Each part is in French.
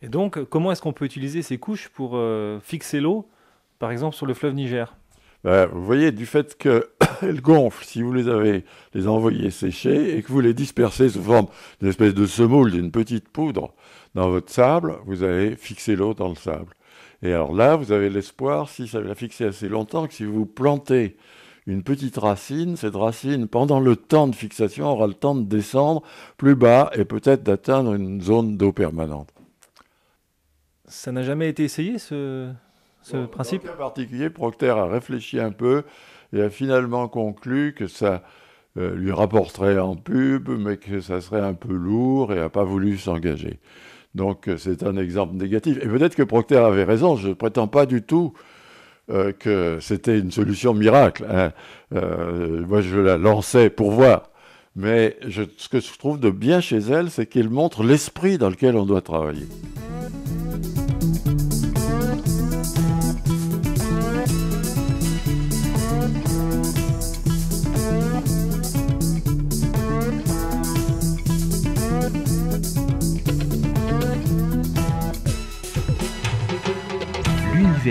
Et donc, comment est-ce qu'on peut utiliser ces couches pour euh, fixer l'eau, par exemple, sur le fleuve Niger bah, Vous voyez, du fait qu'elles gonflent, si vous les avez les envoyées sécher et que vous les dispersez sous forme d'une espèce de semoule, d'une petite poudre dans votre sable, vous allez fixer l'eau dans le sable. Et alors là, vous avez l'espoir, si ça l'a fixé assez longtemps, que si vous plantez une petite racine, cette racine, pendant le temps de fixation, aura le temps de descendre plus bas et peut-être d'atteindre une zone d'eau permanente. Ça n'a jamais été essayé, ce, principe En particulier, Procter a réfléchi un peu et a finalement conclu que ça euh, lui rapporterait en pub, mais que ça serait un peu lourd et n'a pas voulu s'engager. Donc euh, c'est un exemple négatif. Et peut-être que Procter avait raison, je ne prétends pas du tout euh, que c'était une solution miracle. Hein. moi, je la lançais pour voir. Mais ce que je trouve de bien chez elle, c'est qu'elle montre l'esprit dans lequel on doit travailler.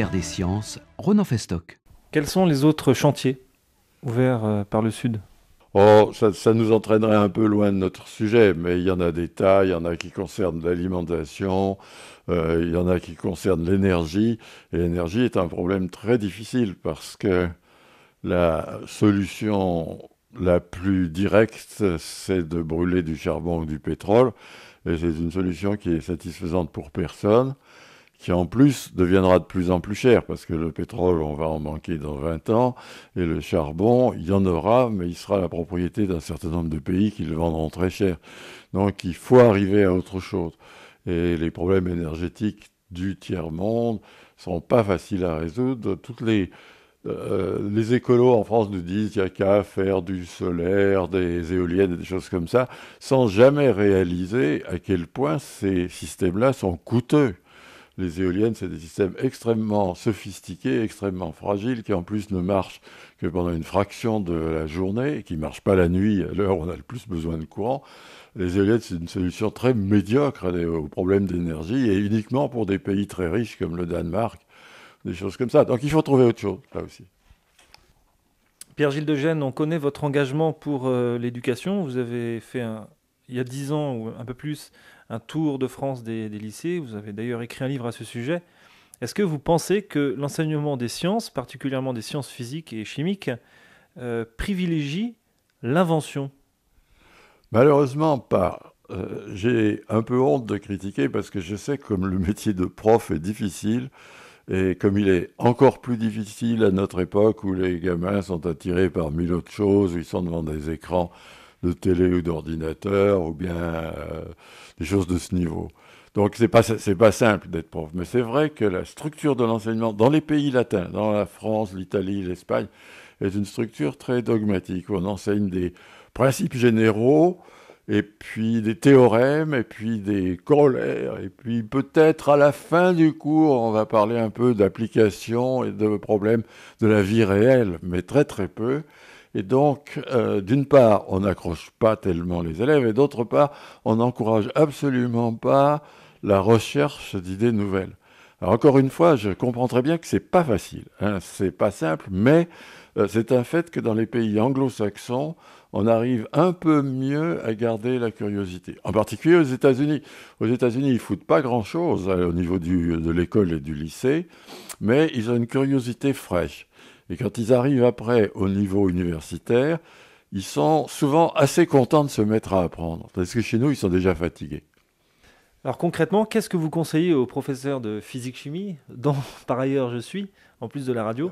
des sciences, Ronan Festoc. Quels sont les autres chantiers ouverts euh, par le Sud Oh, ça, nous entraînerait un peu loin de notre sujet, mais il y en a des tas, il y en a qui concernent l'alimentation, euh, il y en a qui concernent l'énergie, et l'énergie est un problème très difficile parce que la solution la plus directe, c'est de brûler du charbon ou du pétrole, et c'est une solution qui est satisfaisante pour personne qui en plus deviendra de plus en plus cher, parce que le pétrole, on va en manquer dans 20 ans, et le charbon, il y en aura, mais il sera la propriété d'un certain nombre de pays qui le vendront très cher. Donc il faut arriver à autre chose. Et les problèmes énergétiques du tiers-monde sont pas faciles à résoudre. Toutes les, euh, les écolos en France nous disent qu'il n'y a qu'à faire du solaire, des éoliennes et des choses comme ça, sans jamais réaliser à quel point ces systèmes-là sont coûteux les éoliennes, c'est des systèmes extrêmement sophistiqués, extrêmement fragiles, qui en plus ne marchent que pendant une fraction de la journée, et qui ne marchent pas la nuit, à l'heure où on a le plus besoin de courant. Les éoliennes, c'est une solution très médiocre aux problèmes d'énergie, et uniquement pour des pays très riches comme le Danemark, des choses comme ça. Donc il faut trouver autre chose, là aussi. Pierre-Gilles De Gênes, on connaît votre engagement pour euh, l'éducation. Vous avez fait un, il y a dix ans ou un peu plus un tour de France des, lycées. Vous avez d'ailleurs écrit un livre à ce sujet. Est-ce que vous pensez que l'enseignement des sciences, particulièrement des sciences physiques et chimiques, euh, privilégie l'invention Malheureusement pas. Euh, j'ai un peu honte de critiquer parce que je sais comme le métier de prof est difficile et comme il est encore plus difficile à notre époque où les gamins sont attirés par mille autres choses, où ils sont devant des écrans de télé ou d'ordinateur ou bien euh, des choses de ce niveau. Donc c'est pas pas simple d'être prof, mais c'est vrai que la structure de l'enseignement dans les pays latins, dans la France, l'Italie, l'Espagne, est une structure très dogmatique. on enseigne des principes généraux et puis des théorèmes, et puis des corollaires, et puis peut-être à la fin du cours, on va parler un peu d'application et de problèmes de la vie réelle, mais très très peu. Et donc, euh, d'une part, on n'accroche pas tellement les élèves, et d'autre part, on n'encourage absolument pas la recherche d'idées nouvelles. Alors encore une fois, je comprends très bien que c'est pas facile, ce hein, c'est pas simple, mais euh, c'est un fait que dans les pays anglo-saxons, on arrive un peu mieux à garder la curiosité. En particulier aux États-Unis. Aux États-Unis, ils foutent pas grand-chose hein, au niveau de l'école et du lycée, mais ils ont une curiosité fraîche. Et quand ils arrivent après au niveau universitaire, ils sont souvent assez contents de se mettre à apprendre. Parce que chez nous, ils sont déjà fatigués. Alors concrètement, qu'est-ce que vous conseillez aux professeurs de physique-chimie, dont par ailleurs je suis, en plus de la radio,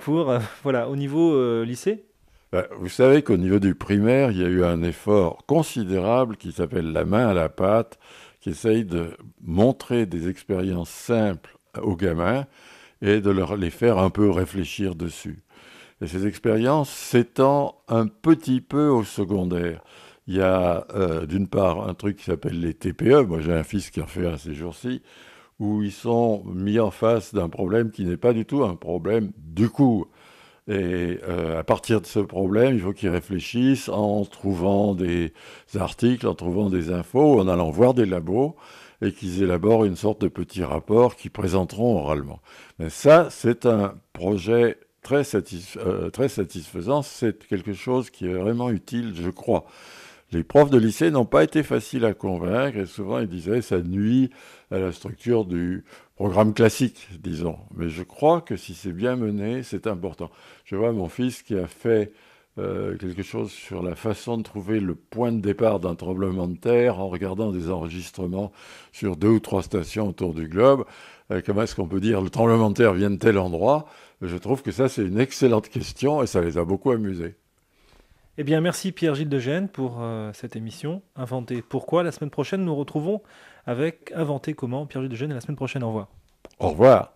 pour, euh, voilà, au niveau euh, lycée ben, Vous savez qu'au niveau du primaire, il y a eu un effort considérable qui s'appelle la main à la pâte, qui essaye de montrer des expériences simples aux gamins et de leur, les faire un peu réfléchir dessus. Et ces expériences s'étendent un petit peu au secondaire. Il y a euh, d'une part un truc qui s'appelle les TPE, moi j'ai un fils qui en fait un ces jours-ci, où ils sont mis en face d'un problème qui n'est pas du tout un problème du coup. Et euh, à partir de ce problème, il faut qu'ils réfléchissent en trouvant des articles, en trouvant des infos, en allant voir des labos et qu'ils élaborent une sorte de petit rapport qu'ils présenteront oralement. ça, c'est un projet euh, très, satisfaisant, c'est quelque chose qui est vraiment utile, je crois. Les profs de lycée n'ont pas été faciles à convaincre et souvent ils disaient ça nuit à la structure du programme classique, disons. Mais je crois que si c'est bien mené, c'est important. Je vois mon fils qui a fait euh, quelque chose sur la façon de trouver le point de départ d'un tremblement de terre en regardant des enregistrements sur deux ou trois stations autour du globe. Euh, comment est-ce qu'on peut dire le tremblement de terre vient de tel endroit Je trouve que ça, c'est une excellente question et ça les a beaucoup amusés. Eh bien, merci Pierre-Gilles De Gênes pour euh, cette émission Inventer pourquoi. La semaine prochaine, nous retrouvons avec Inventer comment. Pierre-Gilles de et la semaine prochaine. Au revoir. Au revoir.